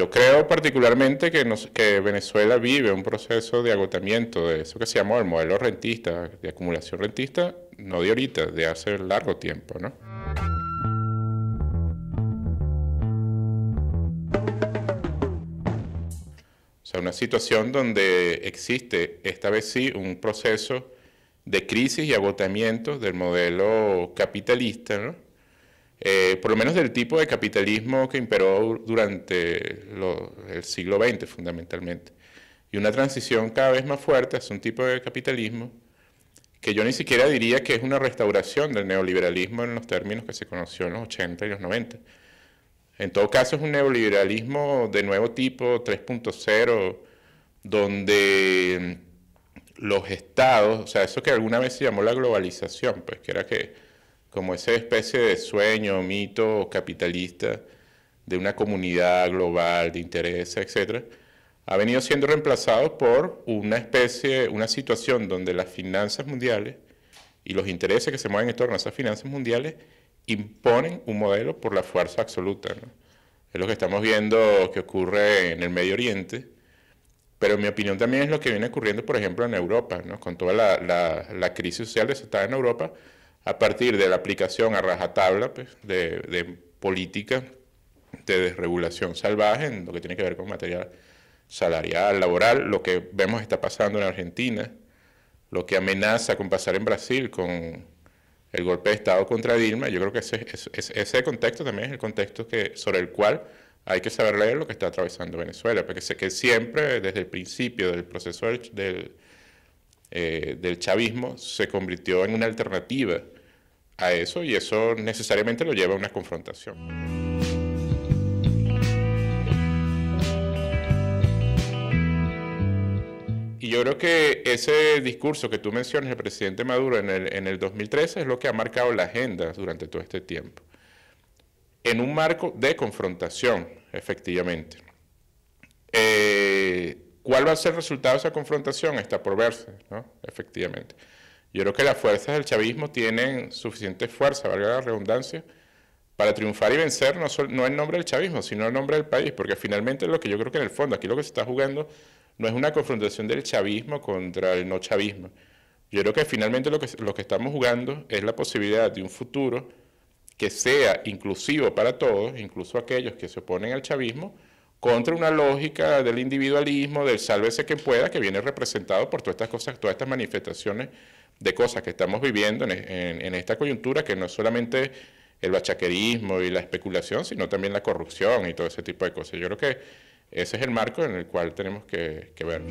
yo creo particularmente que, Venezuela vive un proceso de agotamiento de eso que se llama el modelo rentista, de acumulación rentista, no de ahorita, de hace largo tiempo, ¿no? O sea, una situación donde existe, esta vez sí, un proceso de crisis y agotamiento del modelo capitalista, ¿no? Eh, por lo menos del tipo de capitalismo que imperó durante el siglo XX fundamentalmente. Y una transición cada vez más fuerte hacia un tipo de capitalismo que yo ni siquiera diría que es una restauración del neoliberalismo en los términos que se conoció en los 80 y los 90. En todo caso es un neoliberalismo de nuevo tipo, 3.0, donde los estados, o sea, eso que alguna vez se llamó la globalización, pues que era que como esa especie de sueño, mito capitalista de una comunidad global de intereses, etc., ha venido siendo reemplazado por una especie, una situación donde las finanzas mundiales y los intereses que se mueven en torno a esas finanzas mundiales imponen un modelo por la fuerza absoluta. Es lo que estamos viendo que ocurre en el Medio Oriente, pero en mi opinión también es lo que viene ocurriendo, por ejemplo, en Europa, con toda la, la, la crisis social desatada en Europa, a partir de la aplicación a rajatabla pues, de, de políticas de desregulación salvaje en lo que tiene que ver con material salarial, laboral, lo que vemos está pasando en Argentina, lo que amenaza con pasar en Brasil con el golpe de Estado contra Dilma, yo creo que ese, contexto también es el contexto que, sobre el cual hay que saber leer lo que está atravesando Venezuela, porque sé que siempre, desde el principio del proceso del eh, del chavismo se convirtió en una alternativa a eso y eso necesariamente lo lleva a una confrontación. Y yo creo que ese discurso que tú mencionas el presidente Maduro en el, 2013 es lo que ha marcado la agenda durante todo este tiempo. En un marco de confrontación, efectivamente. Eh, ¿Cuál va a ser el resultado de esa confrontación? Está por verse, ¿no? Efectivamente. Yo creo que las fuerzas del chavismo tienen suficiente fuerza, valga la redundancia, para triunfar y vencer no, no en nombre del chavismo, sino en nombre del país, porque finalmente lo que yo creo que en el fondo, aquí lo que se está jugando no es una confrontación del chavismo contra el no chavismo. Yo creo que finalmente lo que, lo que estamos jugando es la posibilidad de un futuro que sea inclusivo para todos, incluso aquellos que se oponen al chavismo, contra una lógica del individualismo, del sálvese quien pueda, que viene representado por todas estas cosas, todas estas manifestaciones de cosas que estamos viviendo en, esta coyuntura, que no es solamente el bachaquerismo y la especulación, sino también la corrupción y todo ese tipo de cosas. Yo creo que ese es el marco en el cual tenemos que, que ver.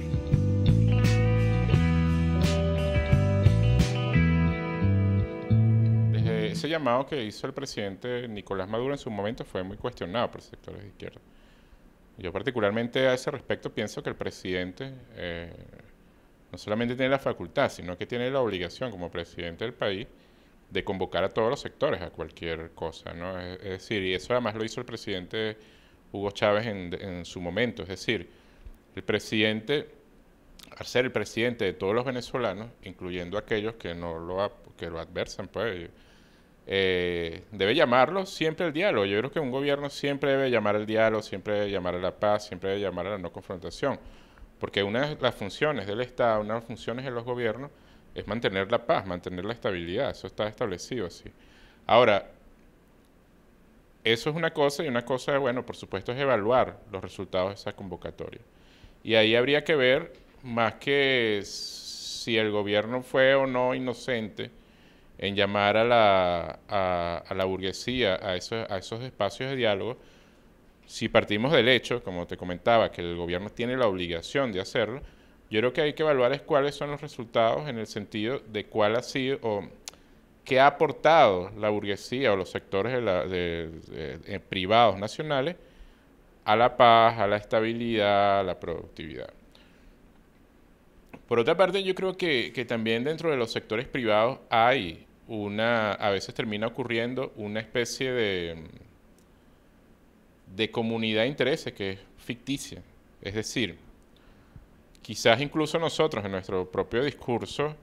Desde ese llamado que hizo el presidente Nicolás Maduro en su momento fue muy cuestionado por sectores de izquierda. Yo particularmente a ese respecto pienso que el presidente eh, no solamente tiene la facultad, sino que tiene la obligación como presidente del país de convocar a todos los sectores a cualquier cosa, ¿no? Es, decir, y eso además lo hizo el presidente Hugo Chávez en, en, su momento, es decir, el presidente, al ser el presidente de todos los venezolanos, incluyendo aquellos que no lo, que lo adversan, pues eh, debe llamarlo siempre el diálogo. Yo creo que un gobierno siempre debe llamar al diálogo, siempre debe llamar a la paz, siempre debe llamar a la no confrontación. Porque una de las funciones del Estado, una de las funciones de los gobiernos es mantener la paz, mantener la estabilidad. Eso está establecido así. Ahora, eso es una cosa y una cosa, bueno, por supuesto es evaluar los resultados de esa convocatoria. Y ahí habría que ver más que si el gobierno fue o no inocente en llamar a la, burguesía a esos, a esos espacios de diálogo, si partimos del hecho, como te comentaba, que el gobierno tiene la obligación de hacerlo, yo creo que hay que evaluar cuáles son los resultados en el sentido de cuál ha sido o qué ha aportado la burguesía o los sectores privados nacionales a la paz, a la estabilidad, a la productividad. Por otra parte, yo creo que, que también dentro de los sectores privados hay una, a veces termina ocurriendo una especie de, comunidad de intereses que es ficticia. Es decir, quizás incluso nosotros en nuestro propio discurso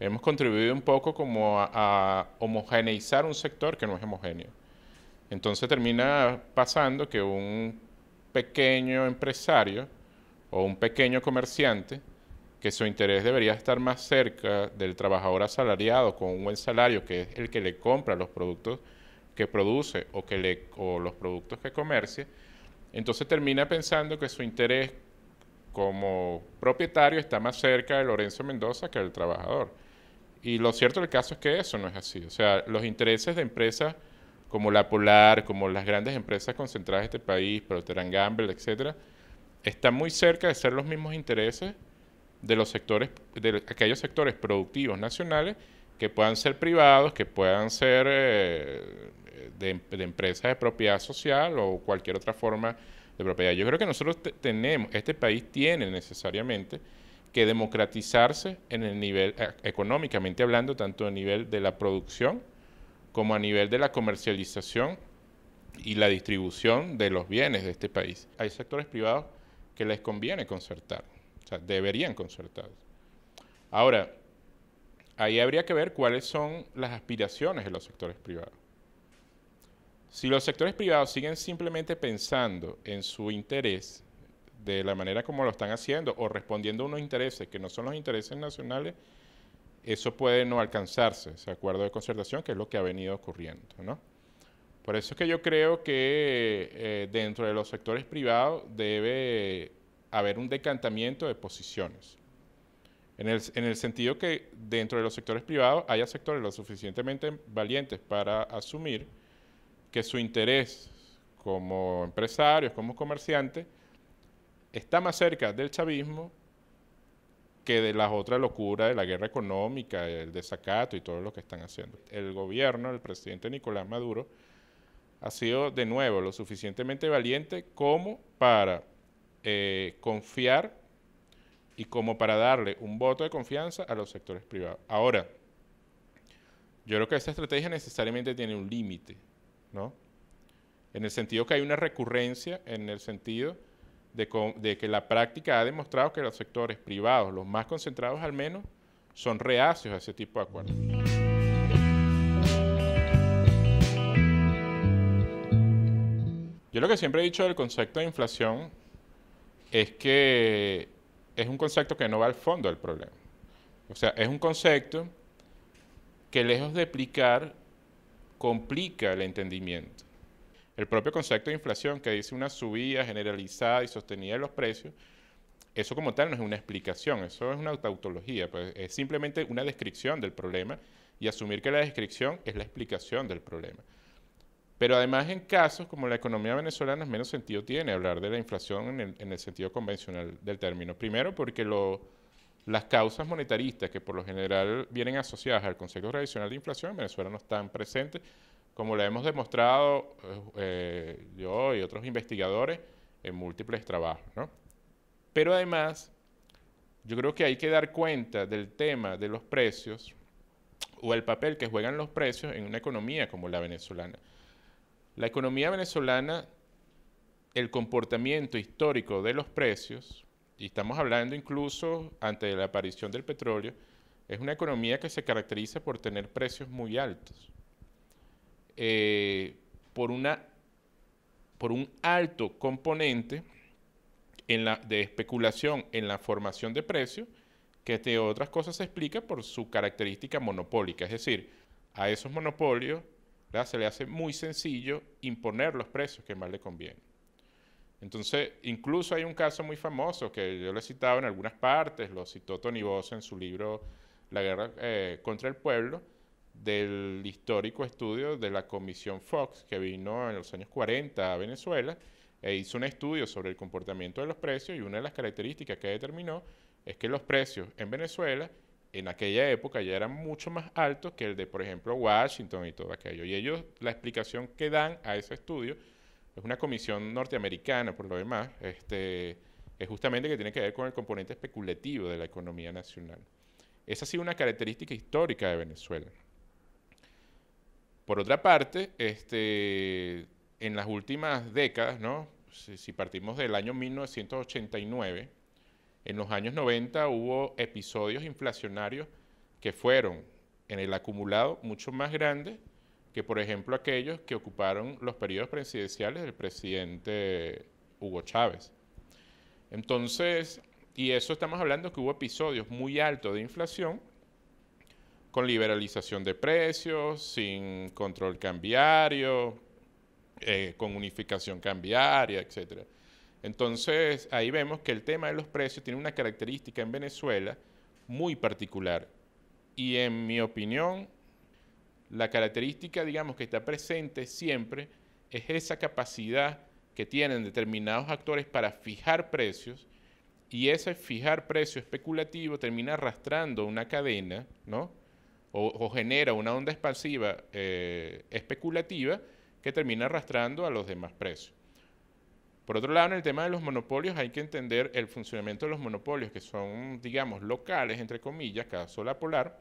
hemos contribuido un poco como a homogeneizar un sector que no es homogéneo. Entonces termina pasando que un pequeño empresario o un pequeño comerciante que su interés debería estar más cerca del trabajador asalariado con un buen salario, que es el que le compra los productos que produce o, que le, los productos que comercia, entonces termina pensando que su interés como propietario está más cerca de Lorenzo Mendoza que del trabajador. Y lo cierto del caso es que eso no es así. O sea, los intereses de empresas como la Polar, como las grandes empresas concentradas de este país, Procter Gamble, etcétera, están muy cerca de ser los mismos intereses de los sectores, de aquellos sectores productivos nacionales que puedan ser privados, que puedan ser eh, de, empresas de propiedad social o cualquier otra forma de propiedad. Yo creo que nosotros tenemos, este país tiene necesariamente que democratizarse en el nivel, eh, económicamente hablando, tanto a nivel de la producción como a nivel de la comercialización y la distribución de los bienes de este país. Hay sectores privados que les conviene concertar. O sea, deberían concertarse. Ahora, ahí habría que ver cuáles son las aspiraciones de los sectores privados. Si los sectores privados siguen simplemente pensando en su interés de la manera como lo están haciendo o respondiendo a unos intereses que no son los intereses nacionales, eso puede no alcanzarse, ese acuerdo de concertación, que es lo que ha venido ocurriendo. ¿no? Por eso es que yo creo que eh, dentro de los sectores privados debe haber un decantamiento de posiciones. En el, sentido que dentro de los sectores privados haya sectores lo suficientemente valientes para asumir que su interés como empresarios, como comerciantes, está más cerca del chavismo que de las otras locuras de la guerra económica, el desacato y todo lo que están haciendo. El gobierno, el presidente Nicolás Maduro, ha sido de nuevo lo suficientemente valiente como para eh, confiar y como para darle un voto de confianza a los sectores privados. Ahora, yo creo que esta estrategia necesariamente tiene un límite, ¿no? En el sentido que hay una recurrencia, en el sentido de, de que la práctica ha demostrado que los sectores privados, los más concentrados al menos, son reacios a ese tipo de acuerdos. Yo lo que siempre he dicho del concepto de inflación es que es un concepto que no va al fondo del problema. O sea, es un concepto que lejos de explicar complica el entendimiento. El propio concepto de inflación, que dice una subida generalizada y sostenida de los precios, eso como tal no es una explicación, eso es una tautología, pues, es simplemente una descripción del problema y asumir que la descripción es la explicación del problema. Pero además en casos como la economía venezolana menos sentido tiene hablar de la inflación en el, sentido convencional del término. Primero porque las causas monetaristas que por lo general vienen asociadas al concepto tradicional de inflación en Venezuela no están presentes. Como lo hemos demostrado eh, eh, yo y otros investigadores en múltiples trabajos. Pero además, yo creo que hay que dar cuenta del tema de los precios o el papel que juegan los precios en una economía como la venezolana. La economía venezolana, el comportamiento histórico de los precios, y estamos hablando incluso ante la aparición del petróleo, es una economía que se caracteriza por tener precios muy altos, eh, por, una, por un alto componente de especulación en la formación de precios, que entre otras cosas se explica por su característica monopólica, es decir, a esos monopolios se le hace muy sencillo imponer los precios que más le convienen. Entonces, incluso hay un caso muy famoso que yo le he citado en algunas partes, lo citó Tony Boss en su libro La guerra eh, contra el pueblo, del histórico estudio de la Comisión Fox, que vino en los años 40 a Venezuela e hizo un estudio sobre el comportamiento de los precios y una de las características que determinó es que los precios en Venezuela en aquella época ya eran mucho más altos que el de, por ejemplo, Washington y todo aquello. Y ellos, la explicación que dan a ese estudio es una comisión norteamericana, por lo demás, este, es justamente que tiene que ver con el componente especulativo de la economía nacional. Esa ha sido una característica histórica de Venezuela. Por otra parte, este, en las últimas décadas, ¿no? si partimos del año 1989, en los años 90 hubo episodios inflacionarios que fueron en el acumulado mucho más grandes que, por ejemplo, aquellos que ocuparon los periodos presidenciales del presidente Hugo Chávez. Entonces, y eso estamos hablando que hubo episodios muy altos de inflación con liberalización de precios, sin control cambiario, eh, con unificación cambiaria, etcétera. Entonces, ahí vemos que el tema de los precios tiene una característica en Venezuela muy particular. Y en mi opinión, la característica, digamos, que está presente siempre es esa capacidad que tienen determinados actores para fijar precios y ese fijar precio especulativo termina arrastrando una cadena, ¿no? O, genera una onda expansiva eh, especulativa que termina arrastrando a los demás precios. Por otro lado, en el tema de los monopolios hay que entender el funcionamiento de los monopolios, que son, digamos, locales, entre comillas, cada sola polar,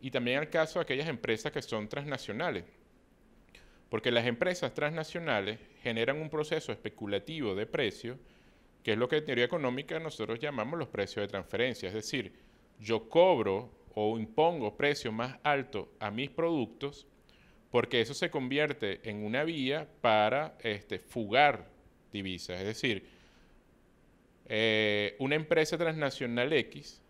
y también el caso de aquellas empresas que son transnacionales. Porque las empresas transnacionales generan un proceso especulativo de precios, que es lo que en teoría económica nosotros llamamos los precios de transferencia. Es decir, yo cobro o impongo precios más altos a mis productos porque eso se convierte en una vía para este, fugar divisas. Es decir, eh, una empresa transnacional X,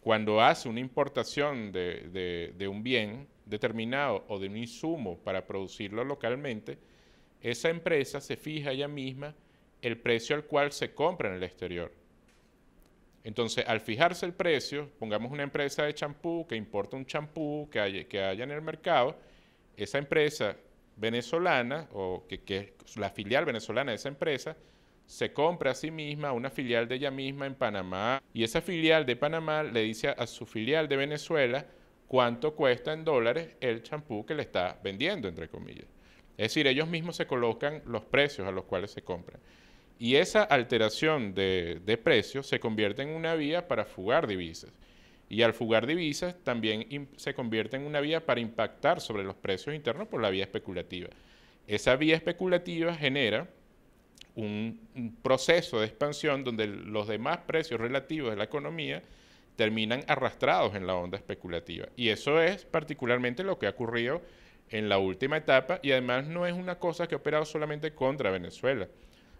cuando hace una importación de, un bien determinado o de un insumo para producirlo localmente, esa empresa se fija ella misma el precio al cual se compra en el exterior. Entonces, al fijarse el precio, pongamos una empresa de champú que importa un champú que, que haya en el mercado, esa empresa venezolana, o que, es la filial venezolana de esa empresa, se compra a sí misma una filial de ella misma en Panamá y esa filial de Panamá le dice a, su filial de Venezuela cuánto cuesta en dólares el champú que le está vendiendo, entre comillas. Es decir, ellos mismos se colocan los precios a los cuales se compran. Y esa alteración de, de precios se convierte en una vía para fugar divisas y al fugar divisas también se convierte en una vía para impactar sobre los precios internos por la vía especulativa. Esa vía especulativa genera un, proceso de expansión donde los demás precios relativos de la economía terminan arrastrados en la onda especulativa. Y eso es particularmente lo que ha ocurrido en la última etapa y además no es una cosa que ha operado solamente contra Venezuela.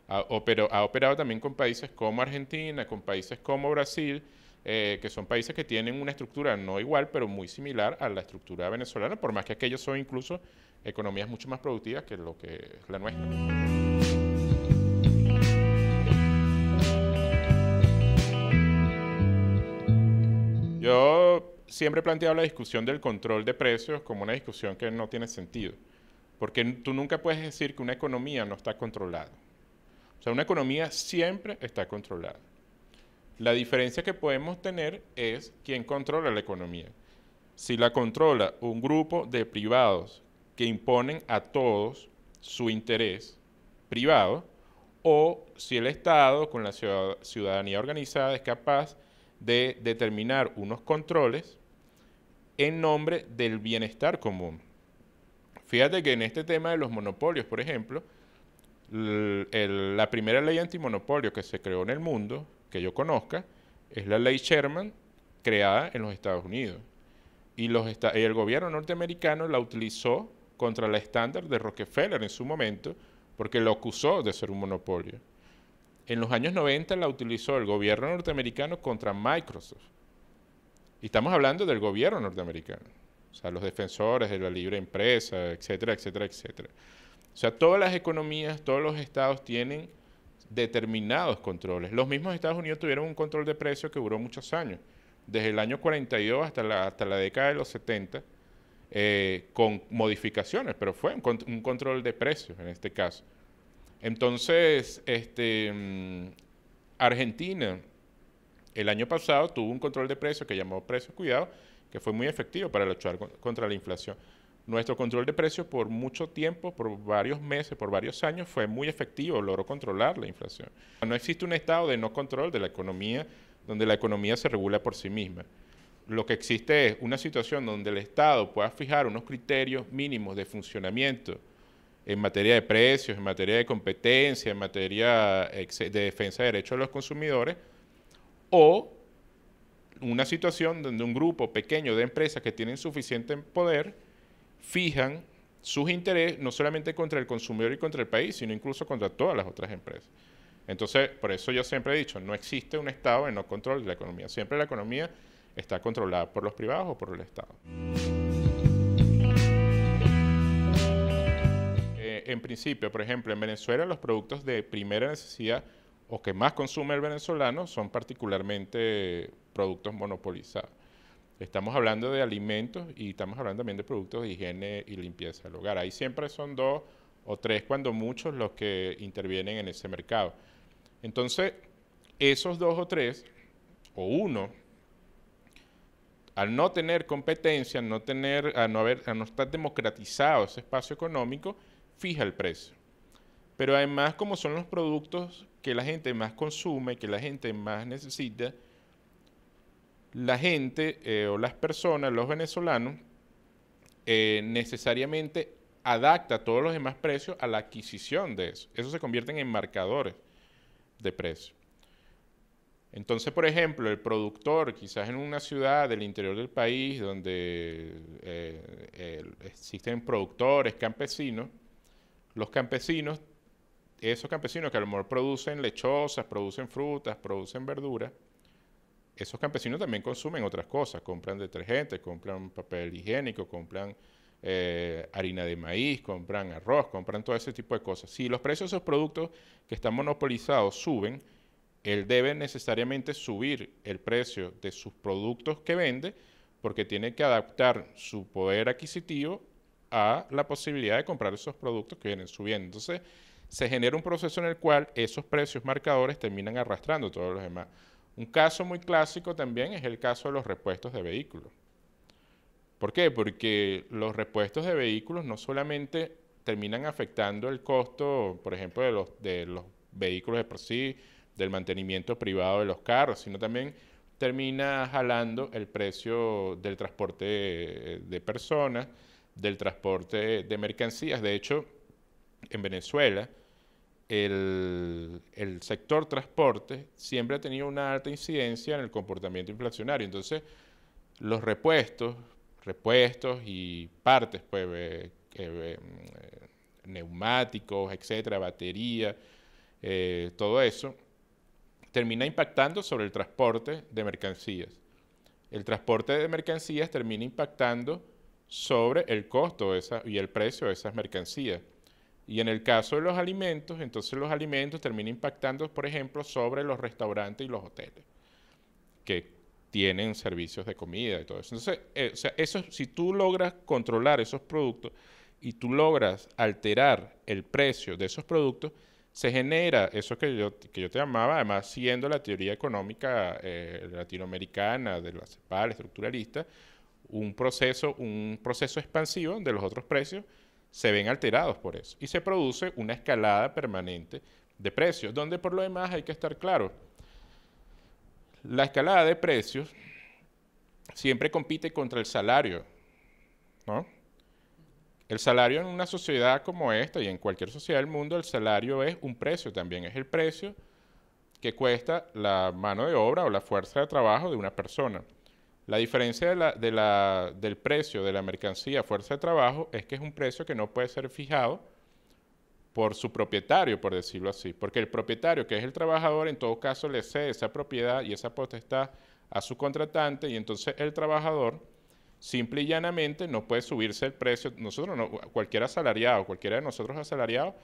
ha operado también con países como Argentina, con países como Brasil, eh, que son países que tienen una estructura no igual, pero muy similar a la estructura venezolana, por más que aquellos son incluso economías mucho más productivas que lo que la nuestra. Yo siempre he planteado la discusión del control de precios como una discusión que no tiene sentido, porque tú nunca puedes decir que una economía no está controlada. O sea, una economía siempre está controlada. La diferencia que podemos tener es quién controla la economía. Si la controla un grupo de privados que imponen a todos su interés privado, o si el Estado con la ciudadanía organizada es capaz de determinar unos controles en nombre del bienestar común. Fíjate que en este tema de los monopolios, por ejemplo, la primera ley antimonopolio que se creó en el mundo que yo conozca, es la ley Sherman creada en los Estados Unidos. Y, el gobierno norteamericano la utilizó contra la estándar de Rockefeller en su momento, porque lo acusó de ser un monopolio. En los años 90 la utilizó el gobierno norteamericano contra Microsoft. Y estamos hablando del gobierno norteamericano, o sea, los defensores de la libre empresa, etcétera, etcétera, etcétera. O sea, todas las economías, todos los estados tienen determinados controles. Los mismos Estados Unidos tuvieron un control de precios que duró muchos años, desde el año 42 hasta la, hasta la década de los 70, eh, con modificaciones, pero fue un, control de precios en este caso. Entonces, este, mm, Argentina el año pasado tuvo un control de precios que llamó Precios Cuidado, que fue muy efectivo para luchar contra la inflación. Nuestro control de precios por mucho tiempo, por varios meses, por varios años, fue muy efectivo, logró controlar la inflación. No existe un estado de no control de la economía donde la economía se regula por sí misma. Lo que existe es una situación donde el Estado pueda fijar unos criterios mínimos de funcionamiento en materia de precios, en materia de competencia, en materia de defensa de derechos de los consumidores, o una situación donde un grupo pequeño de empresas que tienen suficiente poder fijan sus intereses no solamente contra el consumidor y contra el país, sino incluso contra todas las otras empresas. Entonces, por eso yo siempre he dicho, no existe un Estado en no control de la economía. Siempre la economía está controlada por los privados o por el Estado. Eh, en principio, por ejemplo, en Venezuela los productos de primera necesidad o que más consume el venezolano son particularmente productos monopolizados. Estamos hablando de alimentos y estamos hablando también de productos de higiene y limpieza del hogar. Ahí siempre son dos o tres, cuando muchos, los que intervienen en ese mercado. Entonces, esos dos o tres, o uno, al no tener competencia, al no, tener, no, haber, no estar democratizado ese espacio económico, fija el precio. Pero además, como son los productos que la gente más consume, que la gente más necesita, la gente eh, o las personas, los venezolanos, eh, necesariamente adapta todos los demás precios a la adquisición de eso. Eso se convierte en marcadores de precio. Entonces, por ejemplo, el productor, quizás en una ciudad del interior del país donde eh, existen productores, campesinos, los campesinos, esos campesinos que a lo mejor producen lechosas, producen frutas, producen verduras, esos campesinos también consumen otras cosas, compran detergentes, compran papel higiénico, compran eh, harina de maíz, compran arroz, compran todo ese tipo de cosas. Si los precios de esos productos que están monopolizados suben, él debe necesariamente subir el precio de sus productos que vende porque tiene que adaptar su poder adquisitivo a la posibilidad de comprar esos productos que vienen subiendo. Entonces, se genera un proceso en el cual esos precios marcadores terminan arrastrando todos los demás. Un caso muy clásico también es el caso de los repuestos de vehículos. ¿Por qué? Porque los repuestos de vehículos no solamente terminan afectando el costo, por ejemplo, de los, vehículos de por sí, del mantenimiento privado de los carros, sino también termina jalando el precio del transporte de personas, del transporte de mercancías. De hecho, en Venezuela, el, sector transporte siempre ha tenido una alta incidencia en el comportamiento inflacionario. Entonces, los repuestos, repuestos y partes, pues, eh, eh, eh, neumáticos, etcétera, batería, todo eso, termina impactando sobre el transporte de mercancías. El transporte de mercancías termina impactando sobre el costo y el precio de esas mercancías. Y en el caso de los alimentos, entonces los alimentos terminan impactando, por ejemplo, sobre los restaurantes y los hoteles, que tienen servicios de comida y todo eso. Entonces, eh, eso, si tú logras controlar esos productos y tú logras alterar el precio de esos productos, se genera eso que yo, que yo te llamaba, además siendo la teoría económica eh, latinoamericana de la CEPAL estructuralista, un proceso, un proceso expansivo de los otros precios se ven alterados por eso. Y se produce una escalada permanente de precios, donde por lo demás hay que estar claro. La escalada de precios siempre compite contra el salario, ¿no? El salario en una sociedad como esta y en cualquier sociedad del mundo, el salario es un precio también, es el precio que cuesta la mano de obra o la fuerza de trabajo de una persona. La diferencia del precio de la mercancía fuerza de trabajo es que es un precio que no puede ser fijado por su propietario, por decirlo así, porque el propietario, que es el trabajador, en todo caso le cede esa propiedad y esa potestad a su contratante y entonces el trabajador simple y llanamente no puede subirse el precio. Nosotros, cualquier asalariado, cualquiera de nosotros asalariado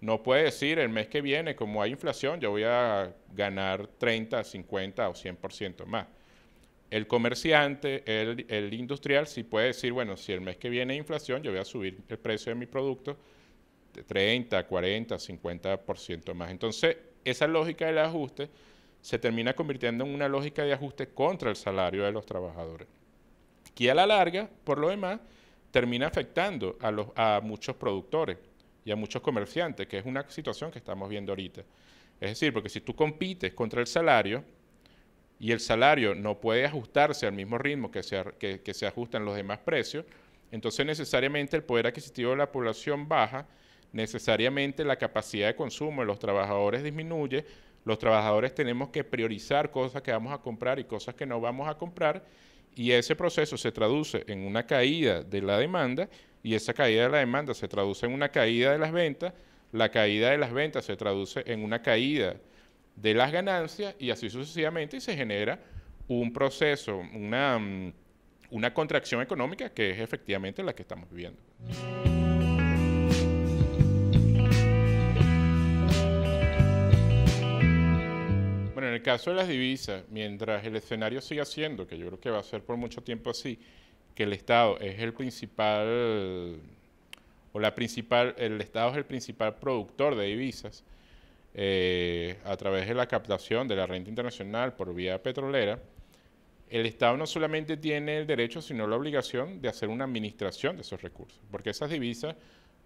no puede decir el mes que viene, como hay inflación, yo voy a ganar 30, 50 o 100% más. El comerciante, el, industrial, sí puede decir, bueno, si el mes que viene inflación, yo voy a subir el precio de mi producto de 30, 40, 50% más. Entonces, esa lógica del ajuste se termina convirtiendo en una lógica de ajuste contra el salario de los trabajadores, que a la larga, por lo demás, termina afectando a, los, a muchos productores y a muchos comerciantes, que es una situación que estamos viendo ahorita. Es decir, porque si tú compites contra el salario, y el salario no puede ajustarse al mismo ritmo que se, que, ajustan los demás precios, entonces necesariamente el poder adquisitivo de la población baja, necesariamente la capacidad de consumo de los trabajadores disminuye, los trabajadores tenemos que priorizar cosas que vamos a comprar y cosas que no vamos a comprar, y ese proceso se traduce en una caída de la demanda, y esa caída de la demanda se traduce en una caída de las ventas, la caída de las ventas se traduce en una caída de las ganancias y así sucesivamente se genera un proceso, una, mm, una contracción económica que es efectivamente la que estamos viviendo. Bueno, en el caso de las divisas, mientras el escenario siga siendo, que yo creo que va a ser por mucho tiempo así, que el Estado es el principal, o la principal, el Estado es el principal productor de divisas, eh, a través de la captación de la renta internacional por vía petrolera, el Estado no solamente tiene el derecho, sino la obligación de hacer una administración de esos recursos, porque esas divisas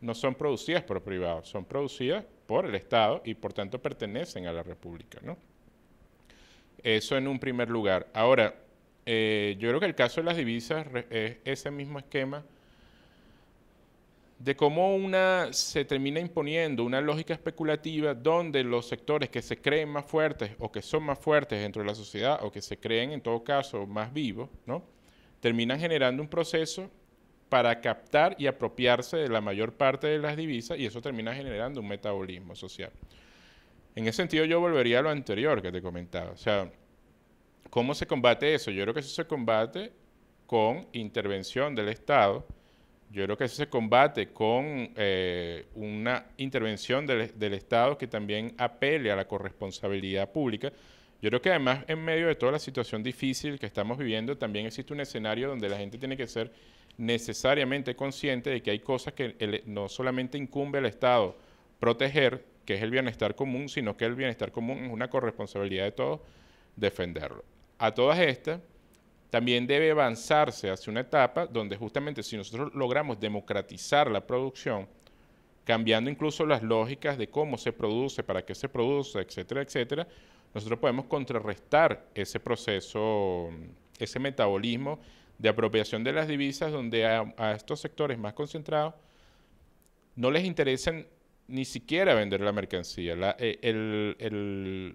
no son producidas por privados, son producidas por el Estado y por tanto pertenecen a la República. Eso en un primer lugar. Ahora, eh, yo creo que el caso de las divisas es ese mismo esquema de cómo una, se termina imponiendo una lógica especulativa donde los sectores que se creen más fuertes o que son más fuertes dentro de la sociedad o que se creen en todo caso más vivos, terminan generando un proceso para captar y apropiarse de la mayor parte de las divisas y eso termina generando un metabolismo social. En ese sentido yo volvería a lo anterior que te comentaba, o sea, ¿cómo se combate eso? Yo creo que eso se combate con intervención del Estado, yo creo que eso se combate con eh, una intervención del, Estado que también apele a la corresponsabilidad pública. Yo creo que además en medio de toda la situación difícil que estamos viviendo, también existe un escenario donde la gente tiene que ser necesariamente consciente de que hay cosas que no solamente incumbe al Estado proteger, que es el bienestar común, sino que el bienestar común es una corresponsabilidad de todos defenderlo. A todas estas, también debe avanzarse hacia una etapa donde justamente si nosotros logramos democratizar la producción, cambiando incluso las lógicas de cómo se produce, para qué se produce, etcétera, etcétera, nosotros podemos contrarrestar ese proceso, ese metabolismo de apropiación de las divisas donde a, estos sectores más concentrados no les interesa ni siquiera vender la mercancía. la eh,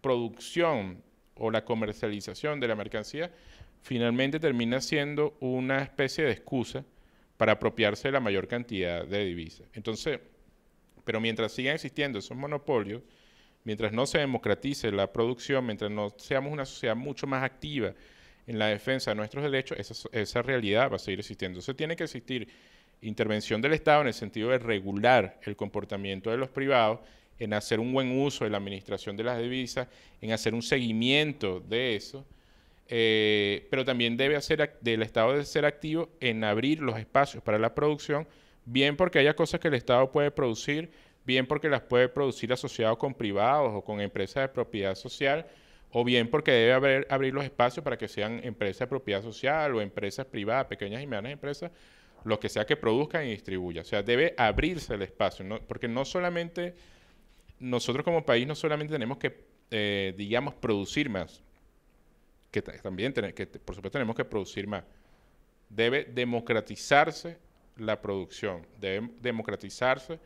producción o la comercialización de la mercancía finalmente termina siendo una especie de excusa para apropiarse de la mayor cantidad de divisas. Entonces, pero mientras sigan existiendo esos monopolios, mientras no se democratice la producción, mientras no seamos una sociedad mucho más activa en la defensa de nuestros derechos, esa, esa realidad va a seguir existiendo. Entonces tiene que existir intervención del Estado en el sentido de regular el comportamiento de los privados en hacer un buen uso de la administración de las divisas, en hacer un seguimiento de eso, eh, pero también debe hacer del Estado de ser activo en abrir los espacios para la producción, bien porque haya cosas que el Estado puede producir, bien porque las puede producir asociado con privados o con empresas de propiedad social, o bien porque debe abrir los espacios para que sean empresas de propiedad social o empresas privadas, pequeñas y medianas empresas, lo que sea que produzcan y distribuyan. O sea, debe abrirse el espacio, porque no solamente nosotros como país no solamente tenemos que, eh, digamos, producir más, que también tenemos que por supuesto tenemos que producir más, debe democratizarse la producción, debe democratizarse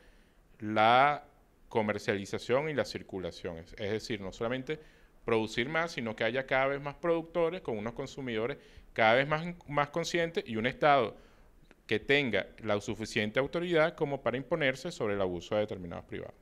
la comercialización y la circulación. Es, es decir, no solamente producir más, sino que haya cada vez más productores con unos consumidores cada vez más, más conscientes y un Estado que tenga la suficiente autoridad como para imponerse sobre el abuso de determinados privados.